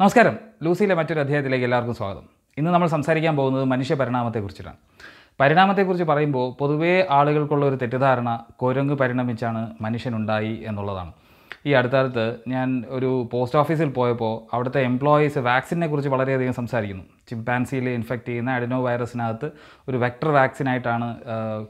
നമസ്കാരം ലൂസിയിലെ മറ്റൊരു അധ്യായത്തിലേക്ക് എല്ലാവർക്കും സ്വാഗതം ഇന്ന് നമ്മൾ സംസാരിക്കാൻ പോകുന്നത് മനുഷ്യ പരിണാമത്തെക്കുറിച്ചിട്ടാണ് പരിണാമത്തെക്കുറിച്ച് പറയുമ്പോൾ പൊതുവേ ആളുകൾക്കുള്ള ഒരു തെറ്റിദ്ധാരണ കുരങ്ങ് പരിണമിച്ചാണ് മനുഷ്യനുണ്ടായി എന്നുള്ളതാണ് ഈ അടുത്തടുത്ത് ഞാൻ ഒരു പോസ്റ്റ് ഓഫീസിൽ പോയപ്പോൾ അവിടുത്തെ എംപ്ലോയീസ് വാക്സിനെ കുറിച്ച് വളരെയധികം സംസാരിക്കുന്നു ചിമ്പാൻസിയിൽ ഇൻഫെക്റ്റ് ചെയ്യുന്ന അഡിനോ വൈറസിനകത്ത് ഒരു വെക്ടർ വാക്സിനായിട്ടാണ്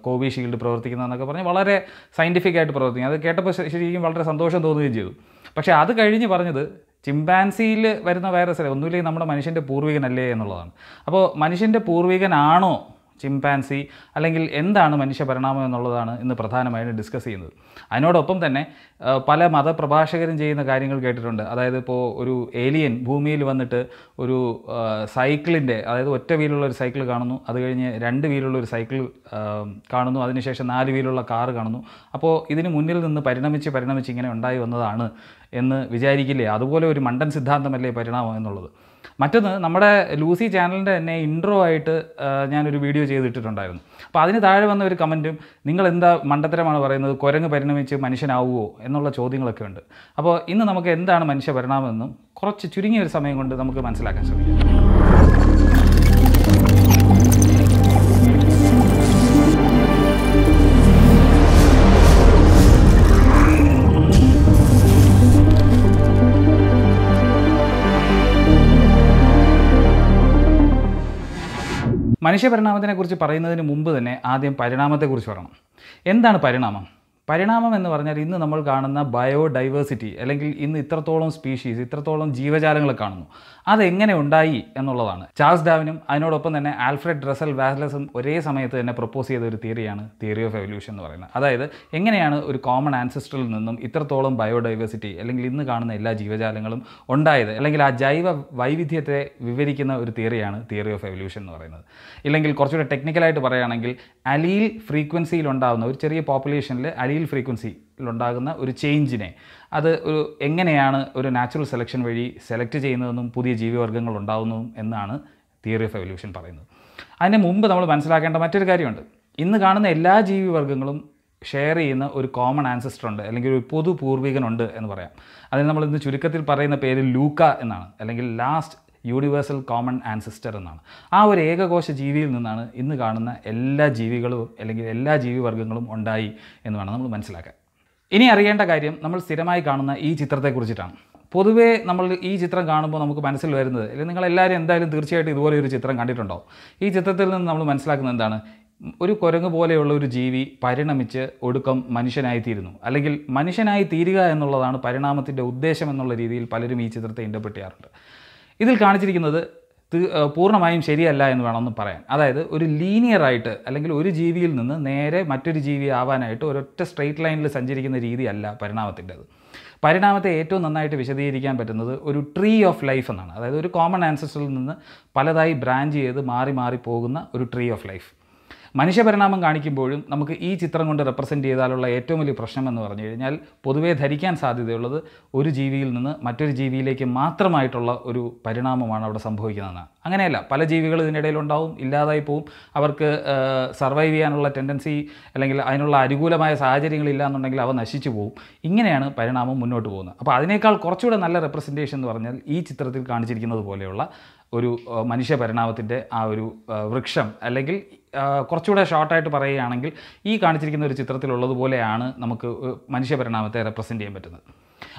കോവിഷീൽഡ് പ്രവർത്തിക്കുന്നതെന്നൊക്കെ പറഞ്ഞ് വളരെ സയൻറ്റിഫിക്കായിട്ട് ആയിട്ട് പ്രവർത്തിക്കുന്നത് അത് കേട്ടപ്പോൾ ശരിക്കും വളരെ സന്തോഷം തോന്നുകയും ചെയ്തു പക്ഷേ അത് കഴിഞ്ഞ് പറഞ്ഞത് ചിമ്പാൻസിയിൽ വരുന്ന വൈറസല്ലേ ഒന്നുമില്ലെങ്കിൽ നമ്മുടെ മനുഷ്യൻ്റെ പൂർവികനല്ലേ എന്നുള്ളതാണ് അപ്പോൾ മനുഷ്യൻ്റെ പൂർവികനാണോ ചിമ്പാൻസി അല്ലെങ്കിൽ എന്താണ് മനുഷ്യ പരിണാമം എന്നുള്ളതാണ് ഇന്ന് പ്രധാനമായും ഡിസ്കസ് ചെയ്യുന്നത് അതിനോടൊപ്പം തന്നെ പല മതപ്രഭാഷകരും ചെയ്യുന്ന കാര്യങ്ങൾ കേട്ടിട്ടുണ്ട് അതായത് ഇപ്പോൾ ഒരു ഏലിയൻ ഭൂമിയിൽ വന്നിട്ട് ഒരു സൈക്കിളിൻ്റെ അതായത് ഒറ്റ വീലുള്ള ഒരു സൈക്കിൾ കാണുന്നു അത് കഴിഞ്ഞ് രണ്ട് വീലുള്ള ഒരു സൈക്കിൾ കാണുന്നു അതിനുശേഷം നാല് വീലുള്ള കാറ് കാണുന്നു അപ്പോൾ ഇതിന് മുന്നിൽ നിന്ന് പരിണമിച്ച് പരിണമിച്ച് ഇങ്ങനെ ഉണ്ടായി വന്നതാണ് എന്ന് വിചാരിക്കില്ലേ അതുപോലെ ഒരു മണ്ടൻ സിദ്ധാന്തമല്ലേ പരിണാമം എന്നുള്ളത് മറ്റൊന്ന് നമ്മുടെ ലൂസി ചാനലിൻ്റെ തന്നെ ഇൻട്രോ ആയിട്ട് ഞാനൊരു വീഡിയോ ചെയ്തിട്ടിട്ടുണ്ടായിരുന്നു അപ്പോൾ അതിന് താഴെ വന്ന ഒരു കമൻറ്റും നിങ്ങൾ എന്താ മണ്ടത്തരമാണ് പറയുന്നത് കുരങ്ങ് പരിണമിച്ച് മനുഷ്യനാവുമോ എന്നുള്ള ചോദ്യങ്ങളൊക്കെ ഉണ്ട് അപ്പോൾ ഇന്ന് നമുക്ക് എന്താണ് മനുഷ്യ പരിണാമെന്നും കുറച്ച് ചുരുങ്ങിയ ഒരു സമയം കൊണ്ട് നമുക്ക് മനസ്സിലാക്കാൻ ശ്രമിക്കാം മനുഷ്യ പരിണാമത്തിനെക്കുറിച്ച് പറയുന്നതിന് മുമ്പ് തന്നെ ആദ്യം പരിണാമത്തെക്കുറിച്ച് പറയണം എന്താണ് പരിണാമം പരിണാമം എന്ന് പറഞ്ഞാൽ ഇന്ന് നമ്മൾ കാണുന്ന ബയോഡൈവേഴ്സിറ്റി അല്ലെങ്കിൽ ഇന്ന് ഇത്രത്തോളം സ്പീഷീസ് ഇത്രത്തോളം ജീവജാലങ്ങൾ കാണുന്നു അതെങ്ങനെ ഉണ്ടായി എന്നുള്ളതാണ് ചാൾസ് ഡാവിനും അതിനോടൊപ്പം തന്നെ ആൽഫ്രഡ് ഡ്രസൽ വാസ്ലസും ഒരേ സമയത്ത് തന്നെ പ്രപ്പോസ് ചെയ്ത ഒരു തിയറിയാണ് തിയറി ഓഫ് എവല്യൂഷൻ എന്ന് പറയുന്നത് അതായത് എങ്ങനെയാണ് ഒരു കോമൺ ആൻസിസ്റ്ററിൽ നിന്നും ഇത്രത്തോളം ബയോഡൈവേഴ്സിറ്റി അല്ലെങ്കിൽ ഇന്ന് കാണുന്ന എല്ലാ ജീവജാലങ്ങളും ഉണ്ടായത് അല്ലെങ്കിൽ ആ ജൈവ വൈവിധ്യത്തെ വിവരിക്കുന്ന ഒരു തിയറിയാണ് തിയറി ഓഫ് എവല്യൂഷൻ എന്ന് പറയുന്നത് ഇല്ലെങ്കിൽ കുറച്ചുകൂടെ ടെക്നിക്കലായിട്ട് പറയുകയാണെങ്കിൽ അലീൽ ഫ്രീക്വൻസിയിൽ ഉണ്ടാകുന്ന ഒരു ചെറിയ പോപ്പുലേഷനിൽ അലീൽ അലീൽ ഫ്രീക്വൻസിയിലുണ്ടാകുന്ന ഒരു ചേഞ്ചിനെ അത് ഒരു എങ്ങനെയാണ് ഒരു നാച്ചുറൽ സെലക്ഷൻ വഴി സെലക്ട് ചെയ്യുന്നതെന്നും പുതിയ ജീവിവർഗ്ഗങ്ങൾ ഉണ്ടാകുന്നതും എന്നാണ് തിയറി ഓഫ് എവല്യൂഷൻ പറയുന്നത് അതിന് മുമ്പ് നമ്മൾ മനസ്സിലാക്കേണ്ട മറ്റൊരു കാര്യമുണ്ട് ഇന്ന് കാണുന്ന എല്ലാ ജീവിവർഗ്ഗങ്ങളും ഷെയർ ചെയ്യുന്ന ഒരു കോമൺ ആൻസിസ്റ്റർ ഉണ്ട് അല്ലെങ്കിൽ ഒരു പൊതു പൂർവികനുണ്ട് എന്ന് പറയാം അതിന് നമ്മൾ ഇന്ന് ചുരുക്കത്തിൽ പറയുന്ന പേര് ലൂക്ക എന്നാണ് അല്ലെങ്കിൽ ലാസ്റ്റ് യൂണിവേഴ്സൽ കോമൺ ആൻസിസ്റ്റർ എന്നാണ് ആ ഒരു ഏകകോശ ജീവിയിൽ നിന്നാണ് ഇന്ന് കാണുന്ന എല്ലാ ജീവികളും അല്ലെങ്കിൽ എല്ലാ ജീവിവർഗ്ഗങ്ങളും ഉണ്ടായി എന്ന് വേണം നമ്മൾ മനസ്സിലാക്കാൻ ഇനി അറിയേണ്ട കാര്യം നമ്മൾ സ്ഥിരമായി കാണുന്ന ഈ ചിത്രത്തെക്കുറിച്ചിട്ടാണ് പൊതുവേ നമ്മൾ ഈ ചിത്രം കാണുമ്പോൾ നമുക്ക് മനസ്സിൽ വരുന്നത് അല്ലെങ്കിൽ നിങ്ങൾ എല്ലാവരും എന്തായാലും തീർച്ചയായിട്ടും ഇതുപോലെ ഒരു ചിത്രം കണ്ടിട്ടുണ്ടോ ഈ ചിത്രത്തിൽ നിന്ന് നമ്മൾ മനസ്സിലാക്കുന്നത് എന്താണ് ഒരു കുരങ്ങ് പോലെയുള്ള ഒരു ജീവി പരിണമിച്ച് ഒടുക്കം മനുഷ്യനായിത്തീരുന്നു അല്ലെങ്കിൽ മനുഷ്യനായി തീരുക എന്നുള്ളതാണ് പരിണാമത്തിൻ്റെ ഉദ്ദേശം എന്നുള്ള രീതിയിൽ പലരും ഈ ചിത്രത്തെ ഇൻ്റർപ്രറ്റ് ചെയ്യാറുണ്ട് ഇതിൽ കാണിച്ചിരിക്കുന്നത് പൂർണ്ണമായും ശരിയല്ല എന്ന് വേണമെന്ന് പറയാൻ അതായത് ഒരു ലീനിയർ ആയിട്ട് അല്ലെങ്കിൽ ഒരു ജീവിയിൽ നിന്ന് നേരെ മറ്റൊരു ജീവി ആവാനായിട്ട് ഒരൊറ്റ സ്ട്രെയിറ്റ് ലൈനിൽ സഞ്ചരിക്കുന്ന രീതിയല്ല പരിണാമത്തിൻ്റെത് പരിണാമത്തെ ഏറ്റവും നന്നായിട്ട് വിശദീകരിക്കാൻ പറ്റുന്നത് ഒരു ട്രീ ഓഫ് ലൈഫ് എന്നാണ് അതായത് ഒരു കോമൺ ആൻസസ്റ്ററിൽ നിന്ന് പലതായി ബ്രാഞ്ച് ചെയ്ത് മാറി മാറി പോകുന്ന ഒരു ട്രീ ഓഫ് ലൈഫ് മനുഷ്യപരിണാമം കാണിക്കുമ്പോഴും നമുക്ക് ഈ ചിത്രം കൊണ്ട് റെപ്രസെൻ്റ് ചെയ്താലുള്ള ഏറ്റവും വലിയ പ്രശ്നം എന്ന് പറഞ്ഞു കഴിഞ്ഞാൽ പൊതുവേ ധരിക്കാൻ സാധ്യതയുള്ളത് ഒരു ജീവിയിൽ നിന്ന് മറ്റൊരു ജീവിയിലേക്ക് മാത്രമായിട്ടുള്ള ഒരു പരിണാമമാണ് അവിടെ സംഭവിക്കുന്നതെന്ന് അങ്ങനെയല്ല പല ജീവികൾ ഇതിനിടയിൽ ഉണ്ടാവും ഇല്ലാതായി പോവും അവർക്ക് സർവൈവ് ചെയ്യാനുള്ള ടെൻഡൻസി അല്ലെങ്കിൽ അതിനുള്ള അനുകൂലമായ സാഹചര്യങ്ങളില്ല എന്നുണ്ടെങ്കിൽ അവ നശിച്ചു പോകും ഇങ്ങനെയാണ് പരിണാമം മുന്നോട്ട് പോകുന്നത് അപ്പോൾ അതിനേക്കാൾ കുറച്ചുകൂടെ നല്ല റെപ്രസെൻറ്റേഷൻ എന്ന് പറഞ്ഞാൽ ഈ ചിത്രത്തിൽ കാണിച്ചിരിക്കുന്നത് പോലെയുള്ള ഒരു മനുഷ്യ പരിണാമത്തിൻ്റെ ആ ഒരു വൃക്ഷം അല്ലെങ്കിൽ കുറച്ചുകൂടെ ഷോർട്ടായിട്ട് പറയുകയാണെങ്കിൽ ഈ കാണിച്ചിരിക്കുന്ന ഒരു ചിത്രത്തിലുള്ളതുപോലെയാണ് നമുക്ക് മനുഷ്യ പരിണാമത്തെ റെപ്രസെൻറ്റ് ചെയ്യാൻ പറ്റുന്നത്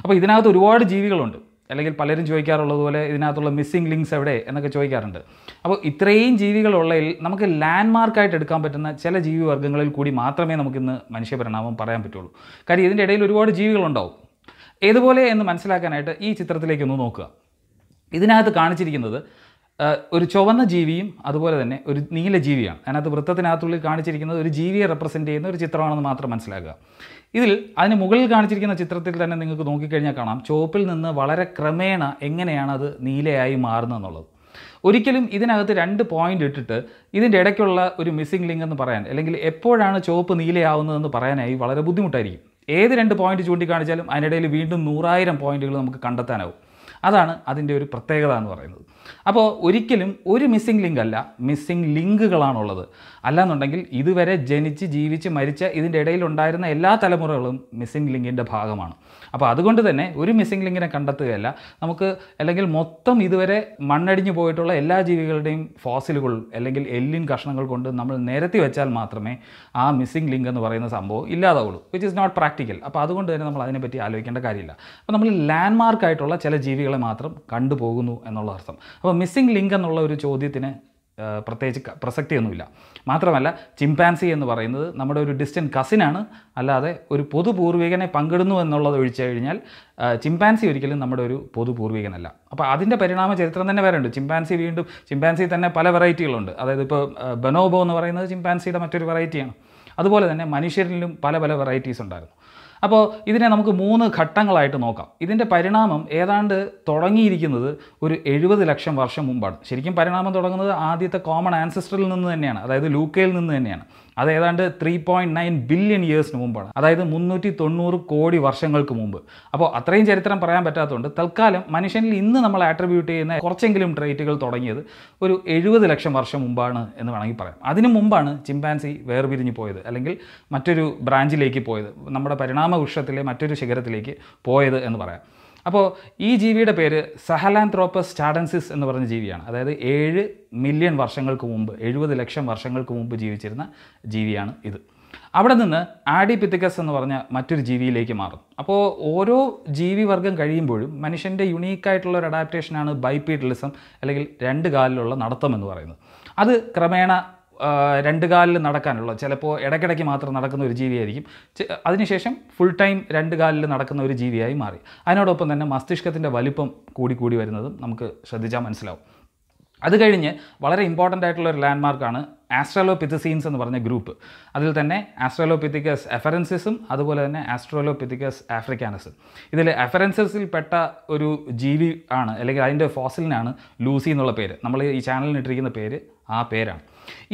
അപ്പോൾ ഇതിനകത്ത് ഒരുപാട് ജീവികളുണ്ട് അല്ലെങ്കിൽ പലരും ചോദിക്കാറുള്ളതുപോലെ ഇതിനകത്തുള്ള മിസ്സിംഗ് ലിങ്ക്സ് എവിടെ എന്നൊക്കെ ചോദിക്കാറുണ്ട് അപ്പോൾ ഇത്രയും ജീവികളുള്ളതിൽ നമുക്ക് ലാൻഡ് മാർക്കായിട്ട് എടുക്കാൻ പറ്റുന്ന ചില വർഗ്ഗങ്ങളിൽ കൂടി മാത്രമേ നമുക്കിന്ന് മനുഷ്യപരിണാമം പറയാൻ പറ്റുള്ളൂ കാര്യം ഇതിൻ്റെ ഇടയിൽ ഒരുപാട് ജീവികളുണ്ടാവും ഏതുപോലെ എന്ന് മനസ്സിലാക്കാനായിട്ട് ഈ ചിത്രത്തിലേക്ക് ഒന്ന് നോക്കുക ഇതിനകത്ത് കാണിച്ചിരിക്കുന്നത് ഒരു ചുവന്ന ജീവിയും അതുപോലെ തന്നെ ഒരു നീല ജീവിയാണ് അതിനകത്ത് വൃത്തത്തിനകത്തുള്ളിൽ കാണിച്ചിരിക്കുന്നത് ഒരു ജീവിയെ റെപ്രസെൻ്റ് ചെയ്യുന്ന ഒരു ചിത്രമാണെന്ന് മാത്രം മനസ്സിലാക്കുക ഇതിൽ അതിന് മുകളിൽ കാണിച്ചിരിക്കുന്ന ചിത്രത്തിൽ തന്നെ നിങ്ങൾക്ക് നോക്കിക്കഴിഞ്ഞാൽ കാണാം ചുവപ്പിൽ നിന്ന് വളരെ ക്രമേണ എങ്ങനെയാണ് അത് നീലയായി മാറുന്നത് എന്നുള്ളത് ഒരിക്കലും ഇതിനകത്ത് രണ്ട് പോയിന്റ് ഇട്ടിട്ട് ഇതിൻ്റെ ഇടയ്ക്കുള്ള ഒരു മിസ്സിംഗ് ലിങ്ക് എന്ന് പറയാൻ അല്ലെങ്കിൽ എപ്പോഴാണ് ചുവപ്പ് നീലയാവുന്നതെന്ന് പറയാനായി വളരെ ബുദ്ധിമുട്ടായിരിക്കും ഏത് രണ്ട് പോയിന്റ് ചൂണ്ടിക്കാണിച്ചാലും അതിനിടയിൽ വീണ്ടും നൂറായിരം പോയിന്റുകൾ നമുക്ക് കണ്ടെത്താനാവും അതാണ് അതിൻ്റെ ഒരു പ്രത്യേകത എന്ന് പറയുന്നത് അപ്പോൾ ഒരിക്കലും ഒരു മിസ്സിംഗ് ലിങ്ക് അല്ല മിസ്സിംഗ് ലിങ്കുകളാണുള്ളത് അല്ലാന്നുണ്ടെങ്കിൽ ഇതുവരെ ജനിച്ച് ജീവിച്ച് മരിച്ച ഇതിൻ്റെ ഇടയിൽ ഉണ്ടായിരുന്ന എല്ലാ തലമുറകളും മിസ്സിംഗ് ലിങ്കിൻ്റെ ഭാഗമാണ് അപ്പോൾ അതുകൊണ്ട് തന്നെ ഒരു മിസ്സിംഗ് ലിങ്കിനെ കണ്ടെത്തുകയല്ല നമുക്ക് അല്ലെങ്കിൽ മൊത്തം ഇതുവരെ മണ്ണടിഞ്ഞു പോയിട്ടുള്ള എല്ലാ ജീവികളുടെയും ഫോസിലുകൾ അല്ലെങ്കിൽ എല്ലിൻ കഷ്ണങ്ങൾ കൊണ്ട് നമ്മൾ നിരത്തി വെച്ചാൽ മാത്രമേ ആ മിസ്സിംഗ് ലിങ്ക് എന്ന് പറയുന്ന സംഭവം ഇല്ലാതാവുള്ളൂ വിച്ച് ഇസ് നോട്ട് പ്രാക്ടിക്കൽ അപ്പോൾ അതുകൊണ്ട് തന്നെ നമ്മൾ അതിനെപ്പറ്റി ആലോചിക്കേണ്ട കാര്യമില്ല അപ്പോൾ നമ്മൾ ലാൻഡ് മാർക്കായിട്ടുള്ള ചില ജീവികളെ മാത്രം കണ്ടുപോകുന്നു എന്നുള്ള അർത്ഥം അപ്പോൾ മിസ്സിംഗ് ലിങ്ക് എന്നുള്ള ഒരു ചോദ്യത്തിന് പ്രത്യേകിച്ച് പ്രസക്തിയൊന്നുമില്ല മാത്രമല്ല ചിമ്പാൻസി എന്ന് പറയുന്നത് നമ്മുടെ ഒരു ഡിസ്റ്റൻറ്റ് കസിനാണ് അല്ലാതെ ഒരു പൊതു പങ്കിടുന്നു എന്നുള്ളത് ഒഴിച്ചു കഴിഞ്ഞാൽ ചിമ്പാൻസി ഒരിക്കലും നമ്മുടെ ഒരു പൊതു അപ്പോൾ അതിൻ്റെ പരിണാമ ചരിത്രം തന്നെ വേറെ ഉണ്ട് ചിമ്പാൻസി വീണ്ടും ചിമ്പാൻസി തന്നെ പല വെറൈറ്റികളുണ്ട് അതായത് ഇപ്പോൾ ബനോബോ എന്ന് പറയുന്നത് ചിമ്പാൻസിയുടെ മറ്റൊരു വെറൈറ്റിയാണ് അതുപോലെ തന്നെ മനുഷ്യരിലും പല പല വെറൈറ്റീസ് ഉണ്ടായിരുന്നു അപ്പോൾ ഇതിനെ നമുക്ക് മൂന്ന് ഘട്ടങ്ങളായിട്ട് നോക്കാം ഇതിൻ്റെ പരിണാമം ഏതാണ്ട് തുടങ്ങിയിരിക്കുന്നത് ഒരു എഴുപത് ലക്ഷം വർഷം മുമ്പാണ് ശരിക്കും പരിണാമം തുടങ്ങുന്നത് ആദ്യത്തെ കോമൺ ആൻസിസ്റ്ററിൽ നിന്ന് തന്നെയാണ് അതായത് ലൂക്കയിൽ നിന്ന് തന്നെയാണ് അത് ഏതാണ്ട് ത്രീ പോയിൻറ്റ് നയൻ ബില്യൺ ഇയേഴ്സിന് മുമ്പാണ് അതായത് മുന്നൂറ്റി തൊണ്ണൂറ് കോടി വർഷങ്ങൾക്ക് മുമ്പ് അപ്പോൾ അത്രയും ചരിത്രം പറയാൻ പറ്റാത്തതുകൊണ്ട് തൽക്കാലം മനുഷ്യനിൽ ഇന്ന് നമ്മൾ ആട്രിബ്യൂട്ട് ചെയ്യുന്ന കുറച്ചെങ്കിലും ട്രേറ്റുകൾ തുടങ്ങിയത് ഒരു എഴുപത് ലക്ഷം വർഷം മുമ്പാണ് എന്ന് വേണമെങ്കിൽ പറയാം അതിനു മുമ്പാണ് ചിമ്പാൻസി വേർപിരിഞ്ഞു പോയത് അല്ലെങ്കിൽ മറ്റൊരു ബ്രാഞ്ചിലേക്ക് പോയത് നമ്മുടെ പരിണാമ വൃക്ഷത്തിലെ മറ്റൊരു ശിഖരത്തിലേക്ക് പോയത് എന്ന് പറയാം അപ്പോൾ ഈ ജീവിയുടെ പേര് സഹലാൻത്രോപ്പസ് സ്റ്റാഡൻസിസ് എന്ന് പറഞ്ഞ ജീവിയാണ് അതായത് ഏഴ് മില്യൺ വർഷങ്ങൾക്ക് മുമ്പ് എഴുപത് ലക്ഷം വർഷങ്ങൾക്ക് മുമ്പ് ജീവിച്ചിരുന്ന ജീവിയാണ് ഇത് അവിടെ നിന്ന് ആഡിപിത്തിക്കസ് എന്ന് പറഞ്ഞ മറ്റൊരു ജീവിയിലേക്ക് മാറും അപ്പോൾ ഓരോ ജീവിവർഗം കഴിയുമ്പോഴും മനുഷ്യൻ്റെ യുണീക്കായിട്ടുള്ള ഒരു അഡാപ്റ്റേഷനാണ് ബൈപ്പീഡലിസം അല്ലെങ്കിൽ രണ്ട് കാലിലുള്ള നടത്തം എന്ന് പറയുന്നത് അത് ക്രമേണ രണ്ട് കാലിൽ നടക്കാനുള്ള ചിലപ്പോൾ ഇടയ്ക്കിടയ്ക്ക് മാത്രം നടക്കുന്ന ഒരു ജീവിയായിരിക്കും അതിനുശേഷം ഫുൾ ടൈം രണ്ട് കാലിൽ നടക്കുന്ന ഒരു ജീവിയായി മാറി അതിനോടൊപ്പം തന്നെ മസ്തിഷ്കത്തിൻ്റെ വലിപ്പം കൂടി കൂടി വരുന്നതും നമുക്ക് ശ്രദ്ധിച്ചാൽ മനസ്സിലാവും അത് കഴിഞ്ഞ് വളരെ ഇമ്പോർട്ടൻ്റ് ആയിട്ടുള്ള ഒരു ലാൻഡ്മാർക്കാണ് ആസ്ട്രാലോപിത്തസീൻസ് എന്ന് പറഞ്ഞ ഗ്രൂപ്പ് അതിൽ തന്നെ ആസ്ട്രാലോപിത്തിക്കസ് എഫറൻസിസും അതുപോലെ തന്നെ ആസ്ട്രോലോപിത്തിക്കസ് ആഫ്രിക്കാനസും ഇതിൽ എഫറൻസിസിൽ പെട്ട ഒരു ജീവി ആണ് അല്ലെങ്കിൽ അതിൻ്റെ ഫോസിലിനാണ് ലൂസി എന്നുള്ള പേര് നമ്മൾ ഈ ചാനലിനിട്ടിരിക്കുന്ന പേര് ആ പേരാണ്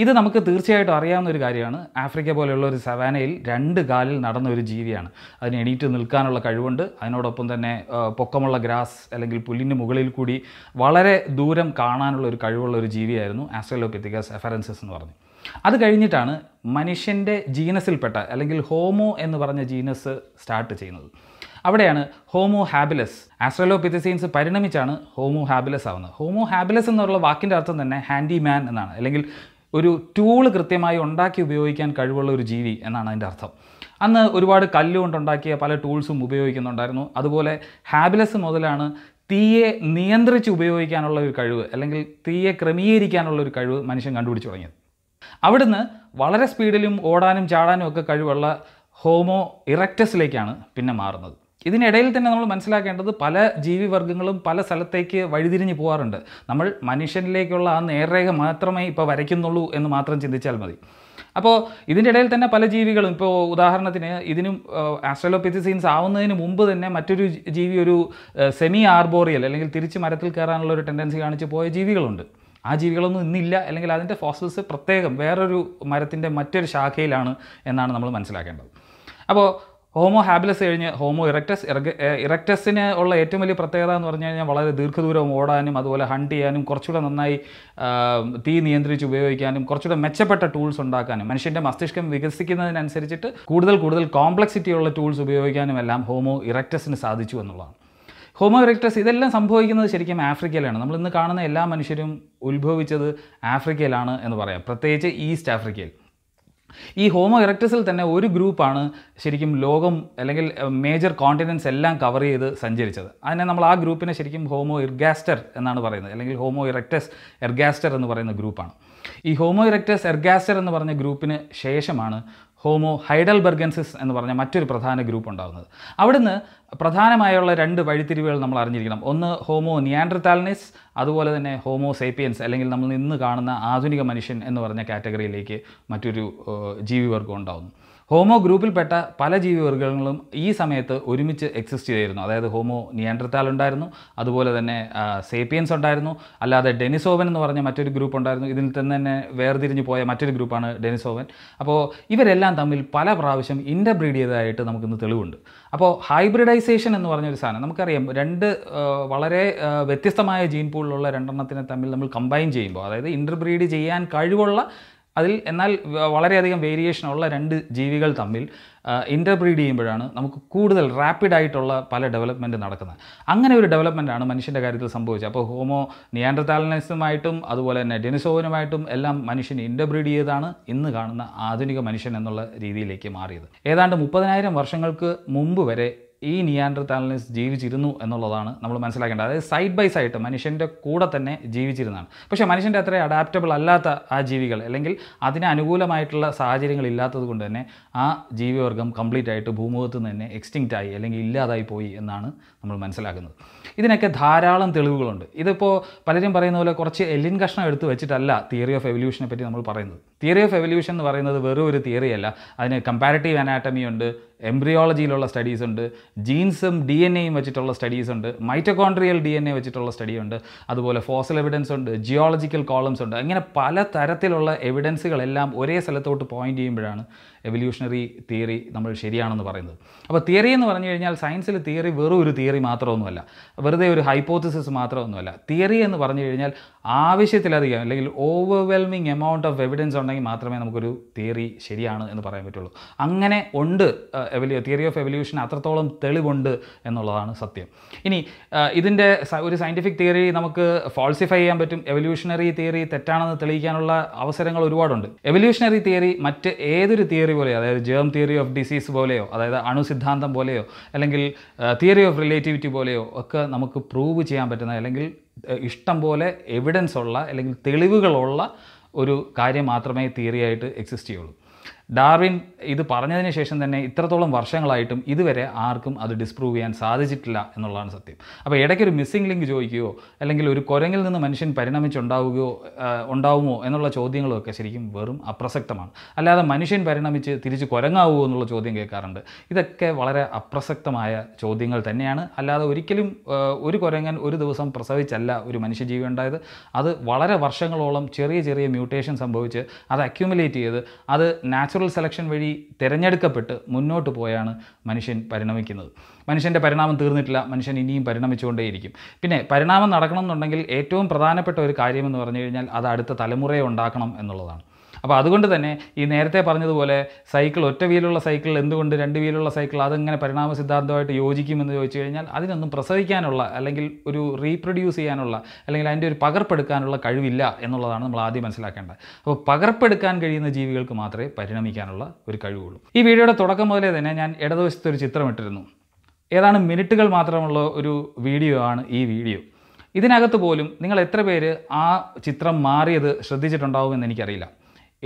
ഇത് നമുക്ക് തീർച്ചയായിട്ടും അറിയാവുന്ന ഒരു കാര്യമാണ് ആഫ്രിക്ക പോലെയുള്ള ഒരു സവാനയിൽ രണ്ട് കാലിൽ നടന്ന ഒരു ജീവിയാണ് അതിന് എണീറ്റ് നിൽക്കാനുള്ള കഴിവുണ്ട് അതിനോടൊപ്പം തന്നെ പൊക്കമുള്ള ഗ്രാസ് അല്ലെങ്കിൽ പുല്ലിന് മുകളിൽ കൂടി വളരെ ദൂരം കാണാനുള്ള ഒരു കഴിവുള്ള ഒരു ജീവിയായിരുന്നു ആസ്ട്രലോപിത്തിക്കസ് എഫറൻസസ് എന്ന് പറഞ്ഞു അത് കഴിഞ്ഞിട്ടാണ് മനുഷ്യൻ്റെ ജീനസിൽപ്പെട്ട അല്ലെങ്കിൽ ഹോമോ എന്ന് പറഞ്ഞ ജീനസ് സ്റ്റാർട്ട് ചെയ്യുന്നത് അവിടെയാണ് ഹോമോ ഹാബിലസ് ആസ്ട്രലോപിത്തസൈൻസ് പരിണമിച്ചാണ് ഹോമോ ഹാബിലസ് ആവുന്നത് ഹോമോ ഹാബിലസ് എന്നുള്ള വാക്കിൻ്റെ അർത്ഥം തന്നെ ഹാൻഡിമാൻ എന്നാണ് അല്ലെങ്കിൽ ഒരു ടൂൾ കൃത്യമായി ഉണ്ടാക്കി ഉപയോഗിക്കാൻ കഴിവുള്ള ഒരു ജീവി എന്നാണ് അതിൻ്റെ അർത്ഥം അന്ന് ഒരുപാട് കല്ലുകൊണ്ടുണ്ടാക്കിയ പല ടൂൾസും ഉപയോഗിക്കുന്നുണ്ടായിരുന്നു അതുപോലെ ഹാബിലസ് മുതലാണ് തീയെ നിയന്ത്രിച്ച് ഉപയോഗിക്കാനുള്ള ഒരു കഴിവ് അല്ലെങ്കിൽ തീയെ ക്രമീകരിക്കാനുള്ള ഒരു കഴിവ് മനുഷ്യൻ കണ്ടുപിടിച്ചു തുടങ്ങിയത് അവിടുന്ന് വളരെ സ്പീഡിലും ഓടാനും ചാടാനും ഒക്കെ കഴിവുള്ള ഹോമോ ഇറക്റ്റസിലേക്കാണ് പിന്നെ മാറുന്നത് ഇതിനിടയിൽ തന്നെ നമ്മൾ മനസ്സിലാക്കേണ്ടത് പല ജീവിവർഗ്ഗങ്ങളും പല സ്ഥലത്തേക്ക് വഴിതിരിഞ്ഞ് പോകാറുണ്ട് നമ്മൾ മനുഷ്യനിലേക്കുള്ള ആ നേർരേഖ മാത്രമേ ഇപ്പോൾ വരയ്ക്കുന്നുള്ളൂ എന്ന് മാത്രം ചിന്തിച്ചാൽ മതി അപ്പോൾ ഇതിൻ്റെ ഇടയിൽ തന്നെ പല ജീവികളും ഇപ്പോൾ ഉദാഹരണത്തിന് ഇതിനും ആസ്ട്രലോപിത്തിസീൻസ് ആവുന്നതിന് മുമ്പ് തന്നെ മറ്റൊരു ജീവി ഒരു സെമി ആർബോറിയൽ അല്ലെങ്കിൽ തിരിച്ച് മരത്തിൽ കയറാനുള്ള ഒരു ടെൻഡൻസി കാണിച്ച് പോയ ജീവികളുണ്ട് ആ ജീവികളൊന്നും ഇന്നില്ല അല്ലെങ്കിൽ അതിൻ്റെ ഫോസിൽസ് പ്രത്യേകം വേറൊരു മരത്തിൻ്റെ മറ്റൊരു ശാഖയിലാണ് എന്നാണ് നമ്മൾ മനസ്സിലാക്കേണ്ടത് അപ്പോൾ ഹോമോ ഹാബിലസ് കഴിഞ്ഞ് ഹോമോ ഇറക്ടസ് ഇറക്ടസിന് ഉള്ള ഏറ്റവും വലിയ പ്രത്യേകത എന്ന് പറഞ്ഞു കഴിഞ്ഞാൽ വളരെ ദീർഘദൂരം ഓടാനും അതുപോലെ ഹണ്ട് ചെയ്യാനും കുറച്ചുകൂടെ നന്നായി തീ നിയന്ത്രിച്ച് ഉപയോഗിക്കാനും കുറച്ചുകൂടെ മെച്ചപ്പെട്ട ടൂൾസ് ഉണ്ടാക്കാനും മനുഷ്യൻ്റെ മസ്തിഷ്കം വികസിക്കുന്നതിനനുസരിച്ചിട്ട് കൂടുതൽ കൂടുതൽ കോംപ്ലക്സിറ്റി ഉള്ള ടൂൾസ് ഉപയോഗിക്കാനും എല്ലാം ഹോമോ ഇറക്ടസിന് സാധിച്ചു എന്നുള്ളതാണ് ഹോമോ ഇറക്ടസ് ഇതെല്ലാം സംഭവിക്കുന്നത് ശരിക്കും ആഫ്രിക്കയിലാണ് നമ്മൾ ഇന്ന് കാണുന്ന എല്ലാ മനുഷ്യരും ഉത്ഭവിച്ചത് ആഫ്രിക്കയിലാണ് എന്ന് പറയാം പ്രത്യേകിച്ച് ഈസ്റ്റ് ആഫ്രിക്കയിൽ ഈ ഹോമോ ഇറക്ടസിൽ തന്നെ ഒരു ഗ്രൂപ്പാണ് ശരിക്കും ലോകം അല്ലെങ്കിൽ മേജർ കോണ്ടിനൻസ് എല്ലാം കവർ ചെയ്ത് സഞ്ചരിച്ചത് അതിനെ നമ്മൾ ആ ഗ്രൂപ്പിനെ ശരിക്കും ഹോമോ ഇർഗാസ്റ്റർ എന്നാണ് പറയുന്നത് അല്ലെങ്കിൽ ഹോമോ ഇറക്ടസ് എർഗാസ്റ്റർ എന്ന് പറയുന്ന ഗ്രൂപ്പാണ് ഈ ഹോമോ ഇറക്ടസ് എർഗാസ്റ്റർ എന്ന് പറഞ്ഞ ഗ്രൂപ്പിന് ശേഷമാണ് ഹോമോ ഹൈഡൽബർഗൻസിസ് എന്ന് പറഞ്ഞ മറ്റൊരു പ്രധാന ഗ്രൂപ്പ് ഉണ്ടാകുന്നത് അവിടുന്ന് പ്രധാനമായുള്ള രണ്ട് വഴിത്തിരിവുകൾ നമ്മൾ അറിഞ്ഞിരിക്കണം ഒന്ന് ഹോമോ നിയാൻഡർതാൽനിസ് അതുപോലെ തന്നെ ഹോമോ സേപ്പിയൻസ് അല്ലെങ്കിൽ നമ്മൾ ഇന്ന് കാണുന്ന ആധുനിക മനുഷ്യൻ എന്ന് പറഞ്ഞ കാറ്റഗറിയിലേക്ക് മറ്റൊരു ജീവിവർഗ്ഗം ഉണ്ടാകുന്നു ഹോമോ ഗ്രൂപ്പിൽപ്പെട്ട പല ജീവിവർഗങ്ങളും ഈ സമയത്ത് ഒരുമിച്ച് എക്സിസ്റ്റ് ചെയ്തിരുന്നു അതായത് ഹോമോ നിയന്ത്രത്താൽ ഉണ്ടായിരുന്നു അതുപോലെ തന്നെ സേപ്പിയൻസ് ഉണ്ടായിരുന്നു അല്ലാതെ ഡെനിസോവൻ എന്ന് പറഞ്ഞ മറ്റൊരു ഗ്രൂപ്പ് ഉണ്ടായിരുന്നു ഇതിൽ തന്നെ വേർതിരിഞ്ഞു പോയ മറ്റൊരു ഗ്രൂപ്പാണ് ഡെനിസോവൻ അപ്പോൾ ഇവരെല്ലാം തമ്മിൽ പല പ്രാവശ്യം ഇൻ്റർബ്രീഡ് ചെയ്തതായിട്ട് നമുക്കിന്ന് തെളിവുണ്ട് അപ്പോൾ ഹൈബ്രിഡൈസേഷൻ എന്ന് പറഞ്ഞൊരു സാധനം നമുക്കറിയാം രണ്ട് വളരെ വ്യത്യസ്തമായ ജീൻ പൂളിലുള്ള രണ്ടെണ്ണത്തിനെ തമ്മിൽ നമ്മൾ കമ്പൈൻ ചെയ്യുമ്പോൾ അതായത് ഇൻ്റർബ്രീഡ് ചെയ്യാൻ കഴിവുള്ള അതിൽ എന്നാൽ വളരെയധികം വേരിയേഷൻ ഉള്ള രണ്ട് ജീവികൾ തമ്മിൽ ഇൻ്റർബ്രീഡ് ചെയ്യുമ്പോഴാണ് നമുക്ക് കൂടുതൽ റാപ്പിഡായിട്ടുള്ള പല ഡെവലപ്മെൻറ്റ് നടക്കുന്നത് അങ്ങനെ ഒരു ആണ് മനുഷ്യൻ്റെ കാര്യത്തിൽ സംഭവിച്ചത് അപ്പോൾ ഹോമോ നിയാൻഡർതാലനിസുമായിട്ടും അതുപോലെ തന്നെ ഡെനിസോവനുമായിട്ടും എല്ലാം മനുഷ്യൻ ഇൻ്റർബ്രീഡ് ചെയ്താണ് ഇന്ന് കാണുന്ന ആധുനിക മനുഷ്യൻ എന്നുള്ള രീതിയിലേക്ക് മാറിയത് ഏതാണ്ട് മുപ്പതിനായിരം വർഷങ്ങൾക്ക് മുമ്പ് വരെ ഈ നിയാൻഡർ ജീവിച്ചിരുന്നു എന്നുള്ളതാണ് നമ്മൾ മനസ്സിലാക്കേണ്ടത് അതായത് സൈഡ് ബൈ സൈഡ് മനുഷ്യൻ്റെ കൂടെ തന്നെ ജീവിച്ചിരുന്നതാണ് പക്ഷേ മനുഷ്യൻ്റെ അത്ര അഡാപ്റ്റബിൾ അല്ലാത്ത ആ ജീവികൾ അല്ലെങ്കിൽ അതിന് അനുകൂലമായിട്ടുള്ള സാഹചര്യങ്ങൾ ഇല്ലാത്തത് കൊണ്ട് തന്നെ ആ ജീവിവർഗം കംപ്ലീറ്റ് ആയിട്ട് ഭൂമുഖത്ത് നിന്ന് തന്നെ എക്സ്റ്റിങ്റ്റ് ആയി അല്ലെങ്കിൽ ഇല്ലാതായി പോയി എന്നാണ് നമ്മൾ മനസ്സിലാക്കുന്നത് ഇതിനൊക്കെ ധാരാളം തെളിവുകളുണ്ട് ഇതിപ്പോൾ പലരും പറയുന്ന പോലെ കുറച്ച് എല്ലിൻ കഷ്ണം എടുത്ത് വെച്ചിട്ടല്ല തിയറി ഓഫ് എവല്യൂഷനെ പറ്റി നമ്മൾ പറയുന്നത് തിയറി ഓഫ് എവല്യൂഷൻ എന്ന് പറയുന്നത് വെറും ഒരു തിയറിയല്ല അതിന് കമ്പാരിറ്റീവ് അനാറ്റമി ഉണ്ട് എംബ്രിയോളജിയിലുള്ള സ്റ്റഡീസ് ഉണ്ട് ജീൻസും ഡി എൻ എയും വെച്ചിട്ടുള്ള സ്റ്റഡീസ് ഉണ്ട് മൈറ്റോകോൺട്രിയൽ ഡി എൻ എ വെച്ചിട്ടുള്ള സ്റ്റഡി ഉണ്ട് അതുപോലെ ഫോസൽ എവിഡൻസ് ഉണ്ട് ജിയോളജിക്കൽ കോളംസ് ഉണ്ട് അങ്ങനെ പല തരത്തിലുള്ള എവിഡൻസുകളെല്ലാം ഒരേ സ്ഥലത്തോട്ട് പോയിന്റ് ചെയ്യുമ്പോഴാണ് എവല്യൂഷണറി തിയറി നമ്മൾ ശരിയാണെന്ന് പറയുന്നത് അപ്പോൾ തിയറി എന്ന് പറഞ്ഞു കഴിഞ്ഞാൽ സയൻസിൽ തിയറി വെറും ഒരു തിയറി മാത്രമൊന്നുമല്ല വെറുതെ ഒരു ഹൈപ്പോത്തിസിസ് മാത്രമൊന്നുമല്ല തിയറി എന്ന് പറഞ്ഞു കഴിഞ്ഞാൽ ആവശ്യത്തിലധികം അല്ലെങ്കിൽ ഓവർവെൽമിങ് എമൗണ്ട് ഓഫ് എവിഡൻസ് ഉണ്ടെങ്കിൽ മാത്രമേ നമുക്കൊരു തിയറി ശരിയാണ് എന്ന് പറയാൻ പറ്റുള്ളൂ അങ്ങനെ ഉണ്ട് എവല്യൂ തിയറി ഓഫ് എവല്യൂഷൻ അത്രത്തോളം തെളിവുണ്ട് എന്നുള്ളതാണ് സത്യം ഇനി ഇതിൻ്റെ ഒരു സയൻറ്റിഫിക് തിയറി നമുക്ക് ഫോൾസിഫൈ ചെയ്യാൻ പറ്റും എവല്യൂഷണറി തിയറി തെറ്റാണെന്ന് തെളിയിക്കാനുള്ള അവസരങ്ങൾ ഒരുപാടുണ്ട് എവല്യൂഷണറി തിയറി മറ്റ് ഏതൊരു തിയറി പോലെയോ അതായത് ജേം തിയറി ഓഫ് ഡിസീസ് പോലെയോ അതായത് അണുസിദ്ധാന്തം പോലെയോ അല്ലെങ്കിൽ തിയറി ഓഫ് റിലേറ്റിവിറ്റി പോലെയോ ഒക്കെ നമുക്ക് പ്രൂവ് ചെയ്യാൻ പറ്റുന്ന അല്ലെങ്കിൽ ഇഷ്ടം പോലെ എവിഡൻസ് ഉള്ള അല്ലെങ്കിൽ തെളിവുകളുള്ള ഒരു കാര്യം മാത്രമേ തിയറിയായിട്ട് എക്സിസ്റ്റ് ചെയ്യുള്ളൂ ഡാർവിൻ ഇത് പറഞ്ഞതിന് ശേഷം തന്നെ ഇത്രത്തോളം വർഷങ്ങളായിട്ടും ഇതുവരെ ആർക്കും അത് ഡിസ്പ്രൂവ് ചെയ്യാൻ സാധിച്ചിട്ടില്ല എന്നുള്ളതാണ് സത്യം അപ്പോൾ ഒരു മിസ്സിംഗ് ലിങ്ക് ചോദിക്കുകയോ അല്ലെങ്കിൽ ഒരു കുരങ്ങിൽ നിന്ന് മനുഷ്യൻ പരിണമിച്ചുണ്ടാവുകയോ ഉണ്ടാവുമോ എന്നുള്ള ചോദ്യങ്ങളൊക്കെ ശരിക്കും വെറും അപ്രസക്തമാണ് അല്ലാതെ മനുഷ്യൻ പരിണമിച്ച് തിരിച്ച് കുരങ്ങാവുമോ എന്നുള്ള ചോദ്യം കേൾക്കാറുണ്ട് ഇതൊക്കെ വളരെ അപ്രസക്തമായ ചോദ്യങ്ങൾ തന്നെയാണ് അല്ലാതെ ഒരിക്കലും ഒരു കുരങ്ങൻ ഒരു ദിവസം പ്രസവിച്ചല്ല ഒരു മനുഷ്യജീവി ഉണ്ടായത് അത് വളരെ വർഷങ്ങളോളം ചെറിയ ചെറിയ മ്യൂട്ടേഷൻ സംഭവിച്ച് അത് അക്യുമുലേറ്റ് ചെയ്ത് അത് നാച്ചുറൽ നാച്ചുറൽ സെലക്ഷൻ വഴി തിരഞ്ഞെടുക്കപ്പെട്ട് മുന്നോട്ട് പോയാണ് മനുഷ്യൻ പരിണമിക്കുന്നത് മനുഷ്യൻ്റെ പരിണാമം തീർന്നിട്ടില്ല മനുഷ്യൻ ഇനിയും പരിണമിച്ചുകൊണ്ടേയിരിക്കും പിന്നെ പരിണാമം നടക്കണം എന്നുണ്ടെങ്കിൽ ഏറ്റവും പ്രധാനപ്പെട്ട ഒരു കാര്യമെന്ന് പറഞ്ഞു കഴിഞ്ഞാൽ അത് അടുത്ത തലമുറയെ ഉണ്ടാക്കണം എന്നുള്ളതാണ് അപ്പോൾ അതുകൊണ്ട് തന്നെ ഈ നേരത്തെ പറഞ്ഞതുപോലെ സൈക്കിൾ ഒറ്റ വീലുള്ള സൈക്കിൾ എന്തുകൊണ്ട് രണ്ട് വീലുള്ള സൈക്കിൾ അതെങ്ങനെ പരിണാമ സിദ്ധാന്തമായിട്ട് യോജിക്കുമെന്ന് ചോദിച്ചു കഴിഞ്ഞാൽ അതിനൊന്നും പ്രസവിക്കാനുള്ള അല്ലെങ്കിൽ ഒരു റീപ്രൊഡ്യൂസ് ചെയ്യാനുള്ള അല്ലെങ്കിൽ അതിൻ്റെ ഒരു പകർപ്പെടുക്കാനുള്ള കഴിവില്ല എന്നുള്ളതാണ് നമ്മൾ ആദ്യം മനസ്സിലാക്കേണ്ടത് അപ്പോൾ പകർപ്പെടുക്കാൻ കഴിയുന്ന ജീവികൾക്ക് മാത്രമേ പരിണമിക്കാനുള്ള ഒരു കഴിവുള്ളൂ ഈ വീഡിയോയുടെ തുടക്കം മുതലേ തന്നെ ഞാൻ ഇടതുവശത്ത് ഒരു ചിത്രം ഇട്ടിരുന്നു ഏതാണ് മിനിറ്റുകൾ മാത്രമുള്ള ഒരു വീഡിയോ ആണ് ഈ വീഡിയോ ഇതിനകത്ത് പോലും നിങ്ങൾ എത്ര പേര് ആ ചിത്രം മാറിയത് ശ്രദ്ധിച്ചിട്ടുണ്ടാവുമെന്ന് എനിക്കറിയില്ല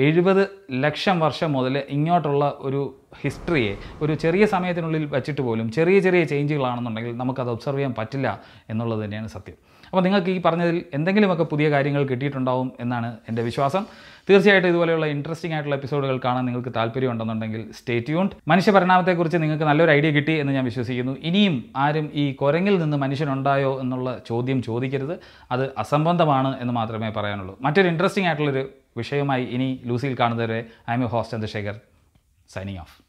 എഴുപത് ലക്ഷം വർഷം മുതൽ ഇങ്ങോട്ടുള്ള ഒരു ഹിസ്റ്ററിയെ ഒരു ചെറിയ സമയത്തിനുള്ളിൽ വെച്ചിട്ട് പോലും ചെറിയ ചെറിയ ചേഞ്ചുകളാണെന്നുണ്ടെങ്കിൽ നമുക്കത് ഒബ്സർവ് ചെയ്യാൻ പറ്റില്ല എന്നുള്ളത് തന്നെയാണ് സത്യം അപ്പോൾ നിങ്ങൾക്ക് ഈ പറഞ്ഞതിൽ എന്തെങ്കിലുമൊക്കെ പുതിയ കാര്യങ്ങൾ കിട്ടിയിട്ടുണ്ടാവും എന്നാണ് എൻ്റെ വിശ്വാസം തീർച്ചയായിട്ടും ഇതുപോലെയുള്ള ഇൻട്രസ്റ്റിംഗ് ആയിട്ടുള്ള എപ്പിസോഡുകൾ കാണാൻ നിങ്ങൾക്ക് താല്പര്യമുണ്ടെന്നുണ്ടെങ്കിൽ സ്റ്റേ മനുഷ്യ പരിണാമത്തെക്കുറിച്ച് നിങ്ങൾക്ക് നല്ലൊരു ഐഡിയ കിട്ടി എന്ന് ഞാൻ വിശ്വസിക്കുന്നു ഇനിയും ആരും ഈ കുരങ്ങിൽ നിന്ന് മനുഷ്യനുണ്ടായോ എന്നുള്ള ചോദ്യം ചോദിക്കരുത് അത് അസംബന്ധമാണ് എന്ന് മാത്രമേ പറയാനുള്ളൂ മറ്റൊരു ഇൻട്രസ്റ്റിംഗ് ആയിട്ടുള്ളൊരു വിഷയവുമായി ഇനി ലൂസിയിൽ കാണുന്നവരെ I M U host Chandrashekhar signing of